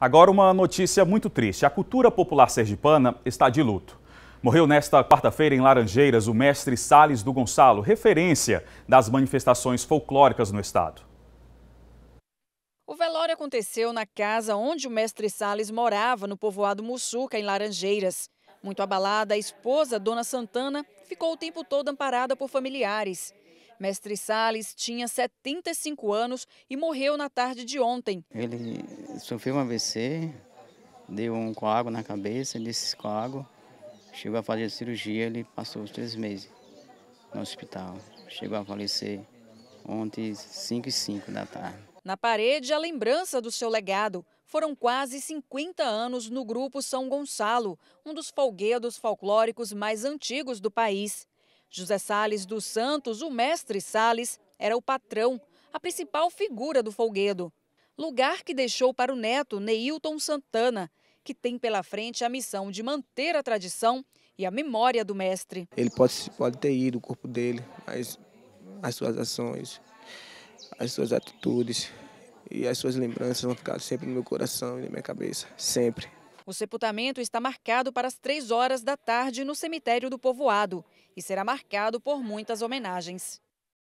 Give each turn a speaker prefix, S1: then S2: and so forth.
S1: Agora, uma notícia muito triste. A cultura popular sergipana está de luto. Morreu nesta quarta-feira em Laranjeiras o mestre Sales do Gonçalo, referência das manifestações folclóricas no estado.
S2: O velório aconteceu na casa onde o mestre Sales morava, no povoado Mussuca, em Laranjeiras. Muito abalada, a esposa, Dona Santana, ficou o tempo todo amparada por familiares. Mestre Sales tinha 75 anos e morreu na tarde de ontem.
S3: Ele sofreu um AVC, deu um coágulo na cabeça, desse coágulo, chegou a fazer cirurgia, ele passou os três meses no hospital. Chegou a falecer ontem, 5 e 5 da tarde.
S2: Na parede, a lembrança do seu legado. Foram quase 50 anos no Grupo São Gonçalo, um dos folguedos folclóricos mais antigos do país. José Sales dos Santos, o mestre Sales, era o patrão, a principal figura do folguedo. Lugar que deixou para o neto Neilton Santana, que tem pela frente a missão de manter a tradição e a memória do mestre.
S4: Ele pode, pode ter ido, o corpo dele, mas as suas ações, as suas atitudes e as suas lembranças vão ficar sempre no meu coração e na minha cabeça, sempre.
S2: O sepultamento está marcado para as três horas da tarde no cemitério do povoado e será marcado por muitas homenagens.